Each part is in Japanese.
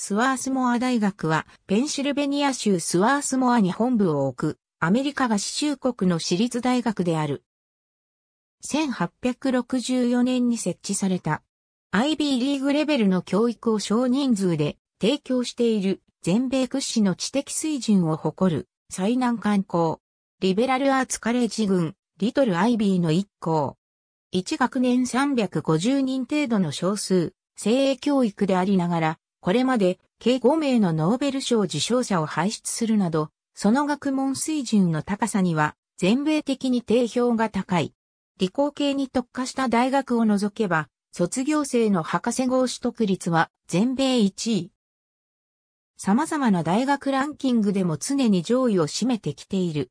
スワースモア大学は、ペンシルベニア州スワースモアに本部を置く、アメリカ合衆国の私立大学である。1864年に設置された、IB リーグレベルの教育を少人数で提供している全米屈指の知的水準を誇る最難観光、リベラルアーツカレッジ群、リトル IB の一校。1学年350人程度の少数、精鋭教育でありながら、これまで計5名のノーベル賞受賞者を輩出するなど、その学問水準の高さには全米的に定評が高い。理工系に特化した大学を除けば、卒業生の博士号取得率は全米1位。様々な大学ランキングでも常に上位を占めてきている。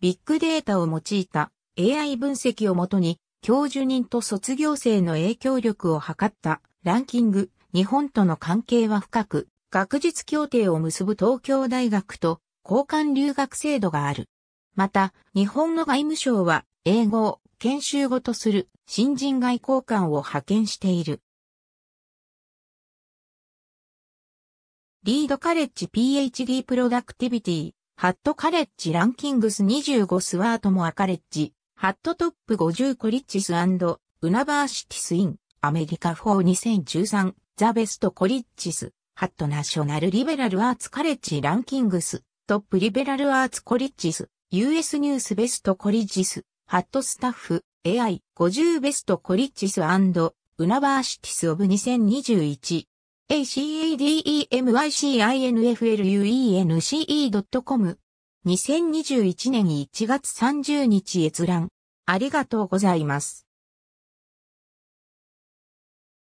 ビッグデータを用いた AI 分析をもとに教授人と卒業生の影響力を測ったランキング日本との関係は深く、学術協定を結ぶ東京大学と交換留学制度がある。また、日本の外務省は英語を研修語とする新人外交官を派遣している。リードカレッジ PhD プロダクティビティ、ハットカレッジランキングス25スワートモアカレッジ、ハットトップ50コリッジスウナバーシティスイン、アメリカ4 2013ザ・ベスト・コリッジス、ハット・ナショナル・リベラル・アーツ・カレッジ・ランキングス、トップ・リベラル・アーツ・コリッジス、US ニュース・ベスト・コリッジス、ハット・スタッフ、AI50 ベスト・コリッジスウナバーシティス・オブ2021。academycinfluence.com 2021年1月30日閲覧。ありがとうございます。